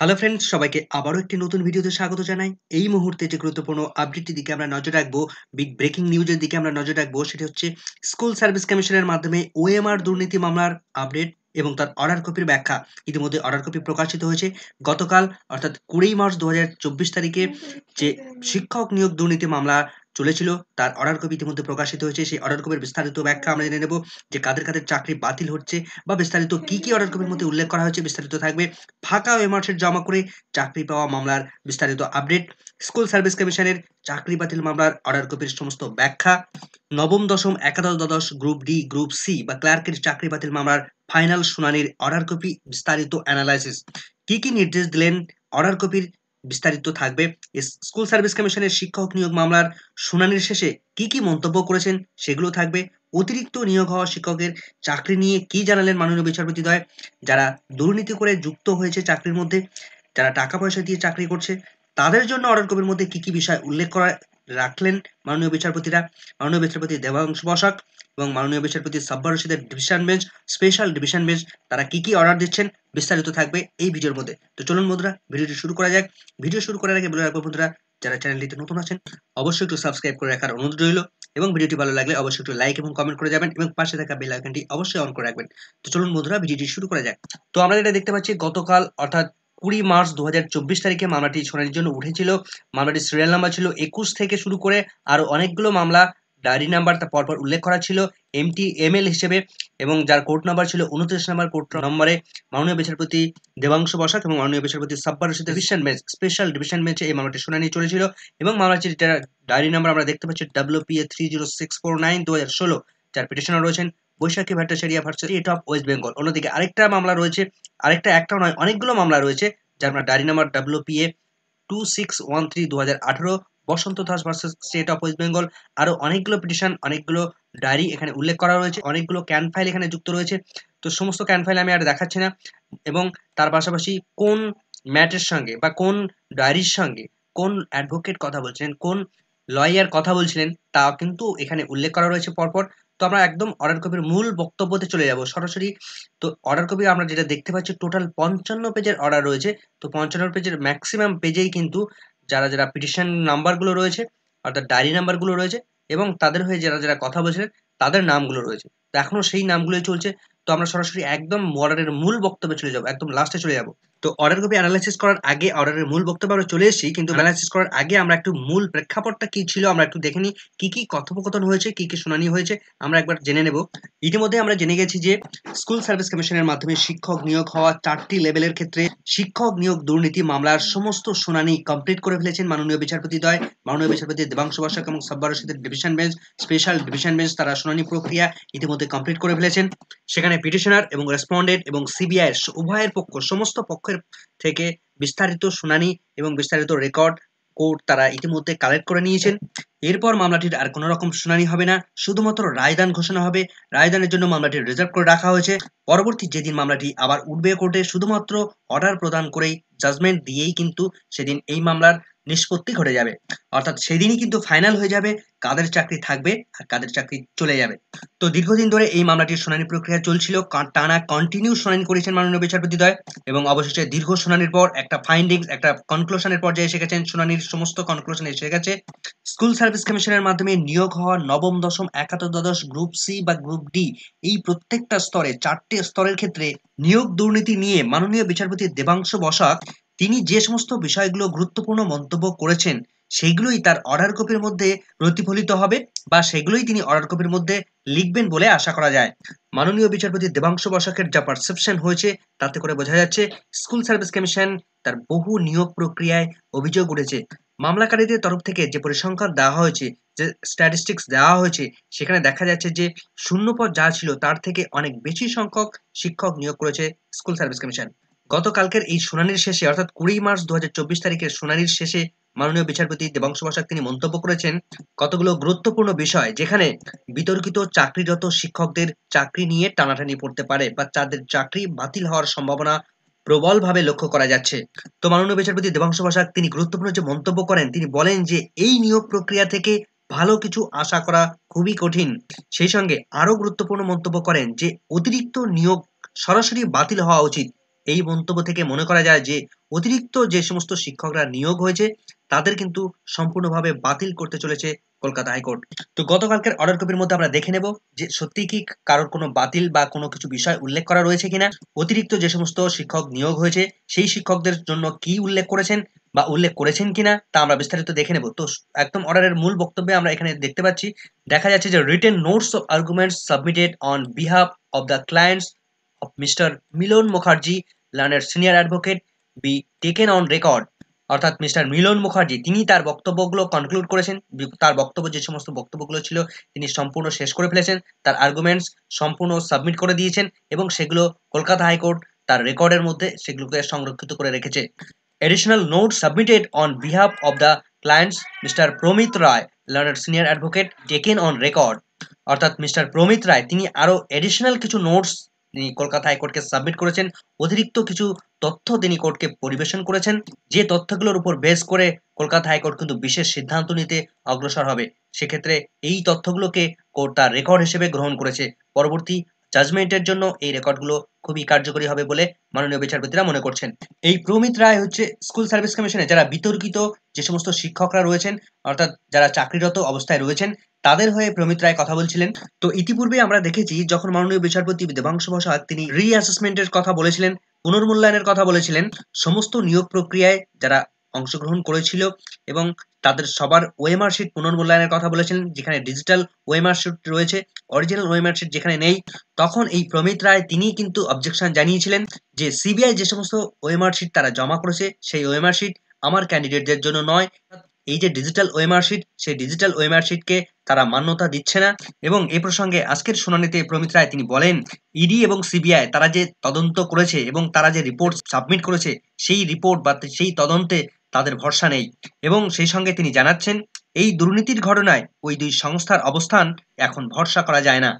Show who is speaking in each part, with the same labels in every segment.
Speaker 1: Hello friends সবাইকে আবারও একটি নতুন ভিডিওতে স্বাগত জানাই এই মুহূর্তে যে গুরুত্বপূর্ণ আপডেটটি দিকে আমরা নজর রাখবো বিগ ব্রেকিং নিউজের দিকে আমরা নজর রাখবো সেটি হচ্ছে স্কুল সার্ভিস কমিশনের মাধ্যমে ওএমআর দুর্নীতি মামলার আপডেট এবং তার অর্ডার কপির ব্যাখ্যা ইতিমধ্যে অর্ডার কপি প্রকাশিত হয়েছে গতকাল অর্থাৎ কুড়ি মার্চ দু তারিখে যে শিক্ষক নিয়োগ দুর্নীতি মামলা চলেছিল তার অর্ডার কপি ইতিমধ্যে প্রকাশিত হয়েছে সেই অর্ডার কপির বিস্তারিত ব্যাখ্যা আমরা জেনে নেব যে কাদের কাদের চাকরি বাতিল হচ্ছে বা বিস্তারিত কি কি অর্ডার কপির মধ্যে উল্লেখ করা হয়েছে বিস্তারিত থাকবে ফাঁকা ওয়েমার্সের জমা করে চাকরি পাওয়া মামলার বিস্তারিত আপডেট স্কুল সার্ভিস কমিশনের চাকরি বাতিল মামলার অর্ডার কপির সমস্ত ব্যাখ্যা নবম দশম একাদশ দ্বাদশ গ্রুপ ডি গ্রুপ সি বা ক্লার্কের চাকরি বাতিল মামলার ফাইনাল শুনানির অর্ডার কপি বিস্তারিত অ্যানালাইসিস কি কি নির্দেশ দিলেন অর্ডার কপির বিস্তারিত থাকবে স্কুল সার্ভিস কমিশনের শিক্ষক নিয়োগ মামলার শুনানির শেষে কি কি মন্তব্য করেছেন সেগুলো থাকবে অতিরিক্ত নিয়োগ হওয়া শিক্ষকের চাকরি নিয়ে কি জানালেন মাননীয় বিচারপতিদ্বয় যারা দুর্নীতি করে যুক্ত হয়েছে চাকরির মধ্যে যারা টাকা পয়সা দিয়ে চাকরি করছে তাদের জন্য অর্ডার কপির মধ্যে কি কি বিষয় উল্লেখ করা রাখলেন মাননীয় বিচারপতিরা মাননীয় বিচারপতি দেবাংশ বসাক এবং মাননীয় বিচারপতি সাব্বার রশিদের division bench special division bench তারা কি কি অর্ডার দিচ্ছেন বিস্তারিত থাকবে এই ভিডিওর মধ্যে তো চলুন বন্ধুরা ভিডিওটি শুরু করা যাক ভিডিও শুরু করার আগে বলে রাখবো বন্ধুরা যারা চ্যানেলটিতে নতুন আছেন অবশ্যই একটু সাবস্ক্রাইব করে রাখার অনুরোধ রইল এবং ভিডিওটি ভালো লাগলে অবশ্যই একটু লাইক এবং কমেন্ট করে যাবেন এবং পাশে থাকা বেল আইকনটি অবশ্যই অন করে রাখবেন তো চলুন বন্ধুরা ভিডিওটি শুরু করা যাক তো আমরা যেটা দেখতে পাচ্ছি গতকাল অর্থাৎ কুড়ি মার্চ দু তারিখে মামলাটি শুনানির জন্য উঠেছিল মামলাটির সিরিয়াল নাম্বার ছিল একুশ থেকে শুরু করে আরও অনেকগুলো মামলা ডায়েরি নাম্বার তা পরপর উল্লেখ করা ছিল এমটি এমএল হিসেবে এবং যার কোর্ট নাম্বার ছিল উনত্রিশ নাম্বার কোর্ট নম্বরে মাননীয় বিচারপতি দেবাংশ বসাক এবং মাননীয় বিচারপতি Sabbar Rashid division bench special division বেঞ্চে এই মামলাটি শুনানি চলেছিল এবং মামলাটির ডায়েরি নাম্বার আমরা দেখতে পাচ্ছি W P A three zero six four nine দু হাজার ষোলো যার পিটিশনার রয়েছেন Baishakhi Bhattacharya versus state of West Bengal অন্যদিকে আরেকটা মামলা রয়েছে আরেকটা একটা নয় অনেকগুলো মামলা রয়েছে যার diary number W P A two six one three দু হাজার আঠারো Basanta Das versus state of West Bengal আরও অনেকগুলো পিটিশন অনেকগুলো ডায়েরি এখানে উল্লেখ করা রয়েছে অনেকগুলো ক্যান ফাইল এখানে যুক্ত রয়েছে তো সমস্ত ক্যান ফাইল আমি আর দেখাচ্ছি না এবং তার পাশাপাশি কোন ম্যাটের সঙ্গে বা কোন ডায়েরির সঙ্গে কোন অ্যাডভোকেট কথা বলছিলেন কোন লয়ার কথা বলছিলেন তা কিন্তু এখানে উল্লেখ করা রয়েছে পরপর তো আমরা একদম অর্ডার কপির মূল বক্তব্যতে চলে যাব সরাসরি তো অর্ডার কপি আমরা যেটা দেখতে পাচ্ছি টোটাল পঞ্চান্ন পেজের অর্ডার রয়েছে তো পঞ্চান্ন পেজের ম্যাক্সিমাম পেজেই কিন্তু যারা যারা পিটিশন নাম্বারগুলো রয়েছে অর্থাৎ ডায়েরি নাম্বারগুলো রয়েছে এবং তাদের হয়ে যারা যারা কথা বলছিলেন তাদের নামগুলো রয়েছে তো এখনও সেই নামগুলোই চলছে তো আমরা সরাসরি একদম অর্ডারের মূল বক্তব্যে চলে যাব একদম লাস্টে চলে যাবো তো অর্ডার কপি অ্যানালাইসিস করার আগে অর্ডারের মূল বক্তব্য আমরা চলে এসেছি কিন্তু অ্যানালাইসিস করার আগে আমরা একটু মূল প্রেক্ষাপটটা কি ছিল আমরা একটু দেখে নিই কি কী কথোপকথন হয়েছে কি কি শুনানি হয়েছে আমরা একবার জেনে নেব ইতিমধ্যে আমরা জেনে গেছি যে স্কুল সার্ভিস কমিশনের মাধ্যমে শিক্ষক নিয়োগ হওয়া চারটি লেভেলের ক্ষেত্রে শিক্ষক নিয়োগ দুর্নীতি মামলার সমস্ত শুনানি কমপ্লিট করে ফেলেছেন মাননীয় বিচারপতি দয় মাননীয় বিচারপতি দেবাংশু বাসক এবং সব্বার রশিদের division bench special division bench তারা শুনানি প্রক্রিয়া ইতিমধ্যে কমপ্লিট করে ফেলেছেন সেখানে পিটিশনার এবং রেসপন্ডেন্ট এবং সিবিআই উভয়ের পক্ষ সমস্ত পক্ষ পক্ষের থেকে বিস্তারিত শুনানি এবং বিস্তারিত রেকর্ড কোর্ট তারা ইতিমধ্যে কালেক্ট করে নিয়েছেন এরপর মামলাটির আর কোনো রকম শুনানি হবে না শুধুমাত্র রায়দান ঘোষণা হবে রায়দানের জন্য মামলাটি রিজার্ভ করে রাখা হয়েছে পরবর্তী যেদিন মামলাটি আবার উঠবে কোর্টে শুধুমাত্র অর্ডার প্রদান করেই জাজমেন্ট দিয়েই কিন্তু সেদিন এই মামলার নিষ্পত্তি ঘটে যাবে অর্থাৎ সেদিনই কিন্তু ফাইনাল হয়ে যাবে কাদের চাকরি থাকবে আর কাদের চাকরি চলে যাবে তো দীর্ঘদিন ধরে এই মামলাটির শুনানি প্রক্রিয়া চলছিল টানা কন্টিনিউ শুনানি করেছেন মাননীয় বিচারপতিদ্বয় এবং অবশেষে দীর্ঘ শুনানির পর একটা ফাইন্ডিং একটা কনক্লুশনের পর্যায়ে এসে গেছেন শুনানির সমস্ত কনক্লুশন এসে গেছে স্কুল সার্ভিস কমিশনের মাধ্যমে নিয়োগ হওয়া নবম দশম একাদশ গ্রুপ সি বা গ্রুপ ডি এই প্রত্যেকটা স্তরে চারটে স্তরের ক্ষেত্রে নিয়োগ দুর্নীতি নিয়ে মাননীয় বিচারপতি দেবাংশ বসাক তিনি যে সমস্ত বিষয়গুলো গুরুত্বপূর্ণ মন্তব্য করেছেন সেগুলোই তার অর্ডার কপির মধ্যে প্রতিফলিত হবে বা সেগুলোই তিনি অর্ডার কপির মধ্যে লিখবেন বলে আশা করা যায় মাননীয় বিচারপতি দেবাংশ বসাকের যা পারসেপশন হয়েছে তাতে করে বোঝা যাচ্ছে স্কুল সার্ভিস কমিশন তার বহু নিয়োগ প্রক্রিয়ায় অভিযোগ উঠেছে মামলাকারীদের তরফ থেকে যে পরিসংখ্যান দেওয়া হয়েছে যে স্ট্যাটিস্টিক্স দেওয়া হয়েছে সেখানে দেখা যাচ্ছে যে শূন্যপদ যা ছিল তার থেকে অনেক বেশি সংখ্যক শিক্ষক নিয়োগ করেছে স্কুল সার্ভিস কমিশন গতকালকের এই শুনানির শেষে অর্থাৎ কুড়ি মার্চ দু তারিখের শুনানির শেষে মাননীয় বিচারপতি দেবাংশু বসাক তিনি মন্তব্য করেছেন কতগুলো গুরুত্বপূর্ণ বিষয় যেখানে বিতর্কিত চাকরিরত শিক্ষকদের চাকরি নিয়ে টানাটানি পড়তে পারে বা তাদের চাকরি বাতিল হওয়ার সম্ভাবনা প্রবলভাবে লক্ষ্য করা যাচ্ছে তো মাননীয় বিচারপতি দেবাংশু বসাক তিনি গুরুত্বপূর্ণ যে মন্তব্য করেন তিনি বলেন যে এই নিয়োগ প্রক্রিয়া থেকে ভালো কিছু আশা করা খুবই কঠিন সেই সঙ্গে আরও গুরুত্বপূর্ণ মন্তব্য করেন যে অতিরিক্ত নিয়োগ সরাসরি বাতিল হওয়া উচিত এই মন্তব্য থেকে মনে করা যায় যে অতিরিক্ত যে সমস্ত শিক্ষকরা নিয়োগ হয়েছে তাদের কিন্তু সম্পূর্ণভাবে বাতিল করতে চলেছে কলকাতা হাইকোর্ট তো গতকালকের অর্ডার কপির মধ্যে আমরা দেখে নেব যে সত্যি কি কারোর কোনো বাতিল বা কোনো কিছু বিষয় উল্লেখ করা রয়েছে কিনা অতিরিক্ত যে সমস্ত শিক্ষক নিয়োগ হয়েছে সেই শিক্ষকদের জন্য কি উল্লেখ করেছেন বা উল্লেখ করেছেন কিনা তা আমরা বিস্তারিত দেখে নেব তো একদম অর্ডারের মূল বক্তব্যে আমরা এখানে দেখতে পাচ্ছি দেখা যাচ্ছে যে written notes of arguments submitted on behalf of the clients of mister Milan Mukherjee লার্নের senior advocate be taken on record অর্থাৎ মিস্টার মিলন মুখার্জি তিনি তার বক্তব্যগুলো কনক্লুড করেছেন তার বক্তব্য যে সমস্ত বক্তব্যগুলো ছিল তিনি সম্পূর্ণ শেষ করে ফেলেছেন তার আর্গুমেন্টস সম্পূর্ণ সাবমিট করে দিয়েছেন এবং সেগুলো কলকাতা হাইকোর্ট তার রেকর্ডের মধ্যে সেগুলোকে সংরক্ষিত করে রেখেছে additional note submitted on behalf of the clients mister Pramit Roy learned senior advocate taken on record অর্থাৎ মিস্টার প্রমিত রায় তিনি আরও এডিশনাল কিছু নোটস তিনি কলকাতা হাইকোর্টকে সাবমিট করেছেন অতিরিক্ত কিছু তথ্য তিনি কোর্টকে পরিবেশন করেছেন যে তথ্যগুলোর উপর বেস করে কলকাতা হাইকোর্ট কিন্তু বিশেষ সিদ্ধান্ত নিতে অগ্রসর হবে সেক্ষেত্রে এই তথ্যগুলোকে কোর্ট তার রেকর্ড হিসেবে গ্রহণ করেছে পরবর্তী জাজমেন্টের জন্য এই রেকর্ডগুলো খুবই কার্যকরী হবে বলে মাননীয় বিচারপতিরা মনে করছেন এই প্রমিত রায় হচ্ছে স্কুল সার্ভিস কমিশনে যারা বিতর্কিত যে সমস্ত শিক্ষকরা রয়েছেন অর্থাৎ যারা চাকরিরত অবস্থায় রয়েছেন তাদের হয়ে প্রমিত রায় কথা বলছিলেন তো ইতিপূর্বে আমরা দেখেছি যখন মাননীয় বিচারপতি দেবাংশ বসাক তিনি রিঅ্যাসেসমেন্টের কথা বলেছিলেন পুনর্মূল্যায়নের কথা বলেছিলেন সমস্ত নিয়োগ প্রক্রিয়ায় যারা অংশগ্রহণ করেছিল এবং তাদের সবার ওয়েমার শিট পুনর্মূল্যায়নের কথা বলেছিলেন যেখানে ডিজিটাল ওয়েমার শিট রয়েছে অরিজিনাল ওয়েমার শিট যেখানে নেই তখন এই প্রমিত রায় তিনি কিন্তু অবজেকশন জানিয়েছিলেন যে সিবিআই যে সমস্ত ওয়েমার শিট তারা জমা করেছে সেই ওয়েমার শিট আমার ক্যান্ডিডেটদের জন্য নয় এই যে ডিজিটাল ওয়েমারশিট সেই ডিজিটাল ওয়েমার তারা মান্যতা দিচ্ছে না এবং এ প্রসঙ্গে আজকের শুনানিতে প্রমিত রায় তিনি বলেন ইডি e এবং সিবিআই তারা যে তদন্ত করেছে এবং তারা যে রিপোর্ট সাবমিট করেছে সেই রিপোর্ট বা সেই তদন্তে তাদের ভরসা নেই এবং সেই সঙ্গে তিনি জানাচ্ছেন এই দুর্নীতির ঘটনায় ওই দুই সংস্থার অবস্থান এখন ভরসা করা যায় না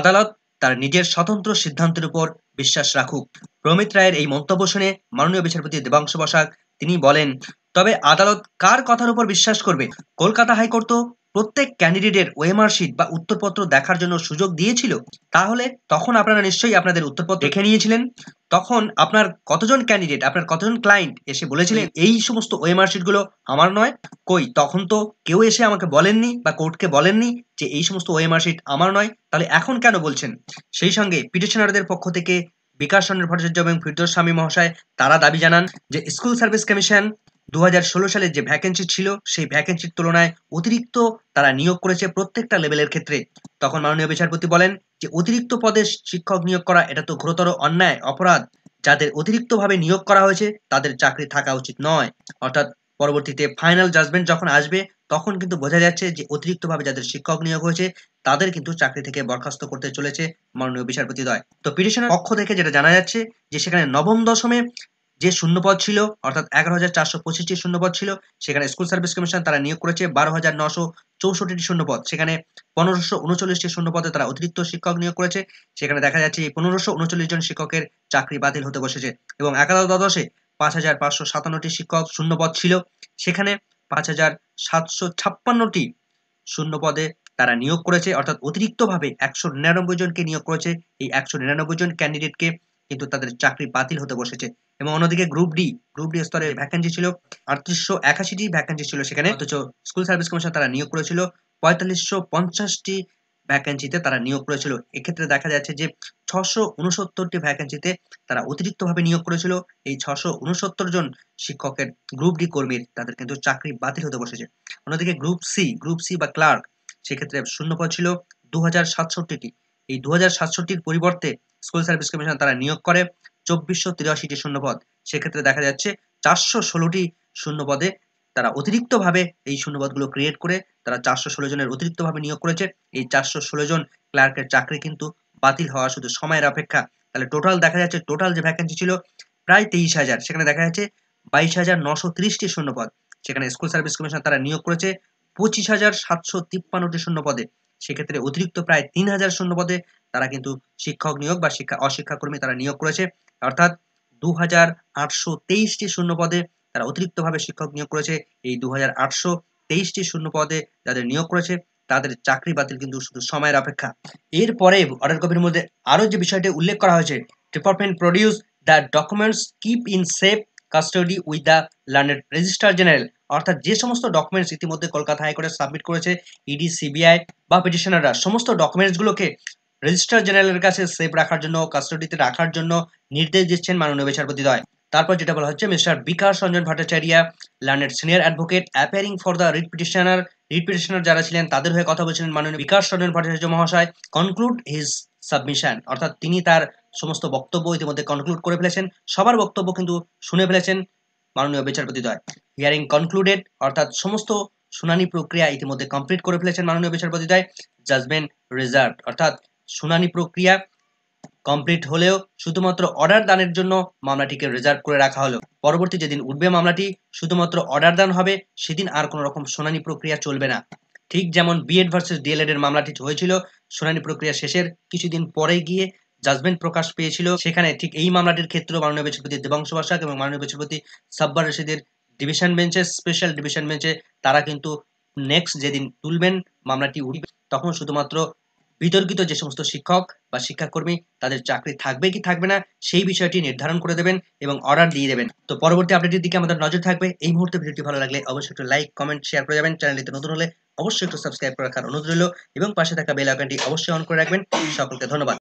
Speaker 1: আদালত তার নিজের স্বতন্ত্র সিদ্ধান্তের উপর বিশ্বাস রাখুক প্রমিত রায়ের এই মন্তব্য শুনে মাননীয় বিচারপতি দেবাংশ বসাক তিনি বলেন তবে আদালত কার কথার উপর বিশ্বাস করবে কলকাতা হাইকোর্ট তো প্রত্যেক ক্যান্ডিডেটের ওয়েমার শিট বা উত্তরপত্র দেখার জন্য সুযোগ দিয়েছিল তাহলে তখন আপনারা নিশ্চয়ই আপনাদের উত্তরপত্র দেখে নিয়েছিলেন তখন আপনার কতজন ক্যান্ডিডেট আপনার কতজন ক্লায়েন্ট এসে বলেছিলেন এই সমস্ত ওএমআর গুলো আমার নয় কই তখন তো কেউ এসে আমাকে বলেননি বা কোর্টকে বলেননি যে এই সমস্ত ওয়েমার শীট আমার নয় তাহলে এখন কেন বলছেন সেই সঙ্গে পিটিশনারদের পক্ষ থেকে বিকাশ চন্দ্র ভট্টাচার্য এবং ফিরদোস স্বামী মহাশয় তারা দাবি জানান যে স্কুল সার্ভিস কমিশন দু সালে যে ভ্যাকেন্সি ছিল সেই ভ্যাকেন্সির তুলনায় অতিরিক্ত তারা নিয়োগ করেছে প্রত্যেকটা লেভেলের ক্ষেত্রে তখন মাননীয় বিচারপতি বলেন যে অতিরিক্ত পদে শিক্ষক নিয়োগ করা এটা তো ঘোরতর অন্যায় অপরাধ যাদের অতিরিক্তভাবে নিয়োগ করা হয়েছে তাদের চাকরি থাকা উচিত নয় অর্থাৎ পরবর্তীতে ফাইনাল জাজমেন্ট যখন আসবে তখন কিন্তু বোঝা যাচ্ছে যে অতিরিক্তভাবে যাদের শিক্ষক নিয়োগ হয়েছে তাদের কিন্তু চাকরি থেকে বরখাস্ত করতে চলেছে মাননীয় বিচারপতি দয় তো পিটিশনের পক্ষ থেকে যেটা জানা যাচ্ছে যে সেখানে নবম দশমে যে শূন্যপদ ছিল অর্থাৎ এগারো হাজার চারশো পঁচিশটি শূন্যপদ ছিল সেখানে স্কুল সার্ভিস কমিশন তারা নিয়োগ করেছে বারো হাজার নশো চৌষট্টিটি শূন্যপদ সেখানে পনেরোশো উনচল্লিশটি শূন্যপদে তারা অতিরিক্ত শিক্ষক নিয়োগ করেছে সেখানে দেখা যাচ্ছে এই পনেরোশো উনচল্লিশ জন শিক্ষকের চাকরি বাতিল হতে বসেছে এবং একাদশ দ্বাদশে পাঁচ হাজার পাঁচশো সাতান্নটি শিক্ষক শূন্যপদ ছিল সেখানে পাঁচ হাজার সাতশো ছাপ্পান্নটি শূন্যপদে তারা নিয়োগ করেছে অর্থাৎ অতিরিক্তভাবে একশো নিরানব্বই জনকে নিয়োগ করেছে এই একশো নিরানব্বই জন ক্যান্ডিডেটকে কিন্তু তাদের চাকরি বাতিল হতে বসেছে এবং অন্যদিকে গ্রুপ ডি গ্রুপ ডি স্তরে ভ্যাকেন্সি ছিল আটত্রিশশো একাশিটি ভ্যাকেন্সি ছিল সেখানে হ্যাঁ। অথচ স্কুল সার্ভিস কমিশন তারা নিয়োগ করেছিল পঁয়তাল্লিশশো পঞ্চাশটি ভ্যাকেন্সিতে তারা নিয়োগ করেছিল এক্ষেত্রে দেখা যাচ্ছে যে ছশো উনসত্তরটি ভ্যাকেন্সিতে তারা অতিরিক্তভাবে নিয়োগ করেছিল এই ছশো উনসত্তর জন শিক্ষকের গ্রুপ ডি কর্মীর তাদের কিন্তু চাকরি বাতিল হতে বসেছে অন্যদিকে গ্রুপ সি গ্রুপ সি বা ক্লার্ক সেক্ষেত্রে শূন্যপদ ছিল দু হাজার সাতষট্টিটি এই দু হাজার সাতষট্টির পরিবর্তে স্কুল সার্ভিস কমিশন তারা নিয়োগ করে চব্বিশশো তিরাশিটি শূন্যপদ সেক্ষেত্রে দেখা যাচ্ছে চারশো ষোলোটি শূন্যপদে তারা অতিরিক্তভাবে এই শূন্যপদগুলো ক্রিয়েট করে তারা চারশো ষোলো জনের অতিরিক্তভাবে নিয়োগ করেছে এই চারশো ষোলো জন ক্লার্কের চাকরি কিন্তু বাতিল হওয়া শুধু সময়ের অপেক্ষা তাহলে টোটাল দেখা যাচ্ছে টোটাল যে ভ্যাকেন্সি ছিল প্রায় তেইশ হাজার সেখানে দেখা যাচ্ছে বাইশ হাজার নশো তিরিশটি শূন্যপদ সেখানে স্কুল সার্ভিস কমিশন তারা নিয়োগ করেছে পঁচিশ হাজার সাতশো তিপ্পান্নটি শূন্যপদে সেক্ষেত্রে অতিরিক্ত প্রায় তিন হাজার শূন্যপদে তারা কিন্তু শিক্ষক নিয়োগ বা শিক্ষা অশিক্ষাকর্মী তারা নিয়োগ করেছে অর্থাৎ দু হাজার আটশো তেইশটি শূন্যপদে তারা অতিরিক্তভাবে শিক্ষক নিয়োগ করেছে এই দু হাজার আটশো তেইশটি শূন্যপদে যাদের নিয়োগ করেছে তাদের চাকরি বাতিল কিন্তু শুধু সময়ের অপেক্ষা এরপরে অর্ডার কপির মধ্যে আরও যে বিষয়টি উল্লেখ করা হয়েছে department produce the documents keep in safe custody with the learned registrar general অর্থাৎ যে সমস্ত ডকুমেন্টস ইতিমধ্যে কলকাতা হাইকোর্টে সাবমিট করেছে ইডি e সিবিআই বা পিটিশনাররা সমস্ত ডকুমেন্টসগুলোকে রেজিস্ট্রার জেনারেলের কাছে সেফ রাখার জন্য কাস্টডিতে রাখার জন্য নির্দেশ দিচ্ছেন মাননীয় বিচারপতিদ্বয় তারপর যেটা বলা হচ্ছে mister Bikash Ranjan Bhattacharya learned senior advocate appearing for the writ petitioner writ petitioner যারা ছিলেন তাদের হয়ে কথা বলছিলেন মাননীয় বিকাশ রঞ্জন ভট্টাচার্য মহাশয় কনক্লুড হিজ সাবমিশন অর্থাৎ তিনি তার সমস্ত বক্তব্য ইতিমধ্যে কনক্লুড করে ফেলেছেন সবার বক্তব্য কিন্তু শুনে ফেলেছেন মাননীয় বিচারপতিদ্বয় হিয়ারিং কনক্লুডেড অর্থাৎ সমস্ত শুনানি প্রক্রিয়া ইতিমধ্যে কমপ্লিট করে ফেলেছেন মাননীয় বিচারপতিদ্বয় জাজমেন্ট রিজার্ভ অর্থাৎ শুনানি প্রক্রিয়া কমপ্লিট হলেও শুধুমাত্র অর্ডার দানের জন্য মামলাটিকে রিজার্ভ করে রাখা হলো পরবর্তী যেদিন উঠবে মামলাটি শুধুমাত্র অর্ডার দান হবে সেদিন আর কোনো রকম শুনানি প্রক্রিয়া চলবে না ঠিক যেমন বিএড ভার্সেস ডিএলএড এর মামলাটি হয়েছিল শুনানি প্রক্রিয়া শেষের কিছুদিন পরে গিয়ে জাজমেন্ট প্রকাশ পেয়েছিল সেখানে ঠিক এই মামলাটির ক্ষেত্রেও মাননীয় বিচারপতি দেবাংশ বাসাক এবং মাননীয় বিচারপতি সাব্বার রশিদের ডিভিশন বেঞ্চে স্পেশাল ডিভিশন বেঞ্চে তারা কিন্তু নেক্সট যেদিন তুলবেন মামলাটি উঠবে তখন শুধুমাত্র বিতর্কিত যে সমস্ত শিক্ষক বা শিক্ষাকর্মী তাদের চাকরি থাকবে কি থাকবে না সেই বিষয়টি নির্ধারণ করে দেবেন এবং অর্ডার দিয়ে দেবেন তো পরবর্তী আপডেটের দিকে আমাদের নজর থাকবে এই মুহূর্তে ভিডিওটি ভালো লাগলে অবশ্যই একটু লাইক কমেন্ট শেয়ার করে যাবেন চ্যানেলটিতে নতুন হলে অবশ্যই একটু সাবস্ক্রাইব করে রাখার অনুরোধ রইল এবং পাশে থাকা বেল আইকনটি অবশ্যই অন করে রাখবেন সকলকে ধন্যবাদ